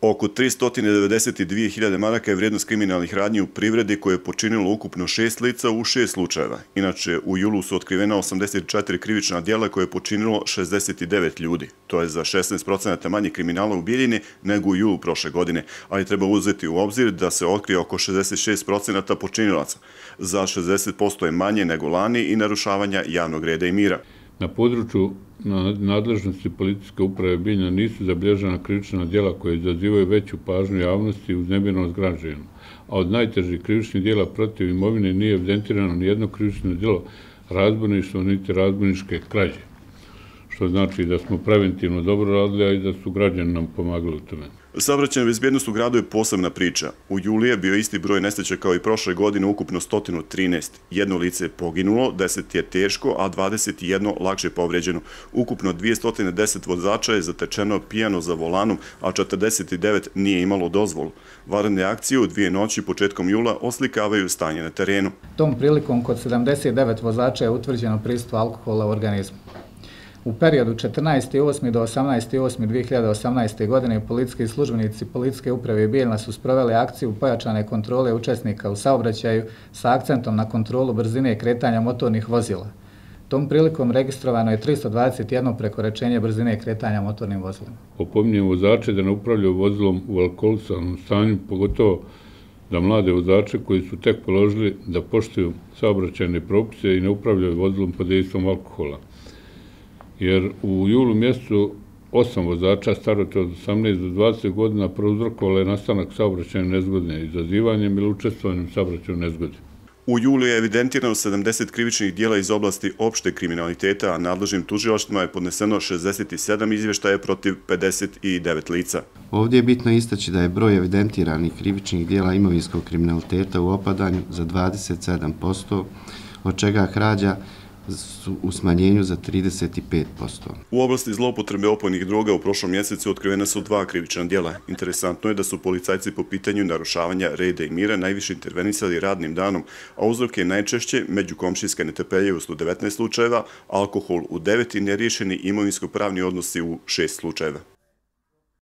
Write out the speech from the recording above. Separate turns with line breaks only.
Oko 392.000 maraka je vrijednost kriminalnih radnji u privredi koje je počinilo ukupno šest lica u šest slučajeva. Inače, u julu su otkrivena 84 krivična dijela koje je počinilo 69 ljudi. To je za 16% manje kriminala u Bijeljini nego u julu prošle godine, ali treba uzeti u obzir da se otkrije oko 66% počinilaca. Za 60% je manje nego lani i narušavanja javnog reda i mira.
Na području na nadležnosti Policijske uprave Biljna nisu zablježena krivična djela koje izazivaju veću pažnju javnosti uz nebjerno zgrađenje. A od najtežih krivičnih djela protiv imovine nije evidentirano ni jedno krivično djelo razborništvo niti razborniške krađe što znači da smo preventivno dobro radili, a i da su građani nam pomagali u tome.
Savraćena bezbjednost u gradu je posebna priča. U juli je bio isti broj nesteća kao i prošle godine, ukupno 113. Jedno lice je poginulo, 10 je teško, a 21 lakše je povređeno. Ukupno 210 vozača je zatečeno pijano za volanom, a 49 nije imalo dozvolu. Varane akcije u dvije noći početkom jula oslikavaju stanje na terenu.
Tom prilikom kod 79 vozača je utvrđeno pristup alkohola u organizmu. U periodu 14.8. do 2018. godine policijski službenici Policijske uprave Bijeljna su sproveli akciju pojačane kontrole učesnika u saobraćaju sa akcentom na kontrolu brzine kretanja motornih vozila. Tom prilikom registrovano je 321 prekoračenje brzine kretanja motornim vozilom.
Opominjem vozače da ne upravljaju vozilom u alkoholisanom stanju, pogotovo da mlade vozače koji su tek položili da poštuju saobraćajne propise i ne upravljaju vozilom pod dejstvom alkohola jer u julu mjesecu osam vozača starote od 18 do 20 godina prouzrokovali nastanak saobraćanja nezgodne izazivanjem ili učestvovanjem saobraćanja nezgodne.
U julu je evidentirano 70 krivičnih dijela iz oblasti opšte kriminaliteta, a nadležnim tužilaštima je podneseno 67 izvještaje protiv 59 lica. Ovdje je bitno istaći da je broj evidentiranih krivičnih dijela imovinskog kriminaliteta u opadanju za 27%, od čega hrađa su u smanjenju za 35%. U oblasti zloupotrebe opojnih droga u prošlom mjesecu otkrivena su dva krivična djela. Interesantno je da su policajci po pitanju narušavanja rede i mira najviše intervenisali radnim danom, a uzroke najčešće među komšinske netepelje u 119 slučajeva, alkohol u 9 i nerješeni imovinsko-pravni odnosi u 6 slučajeva.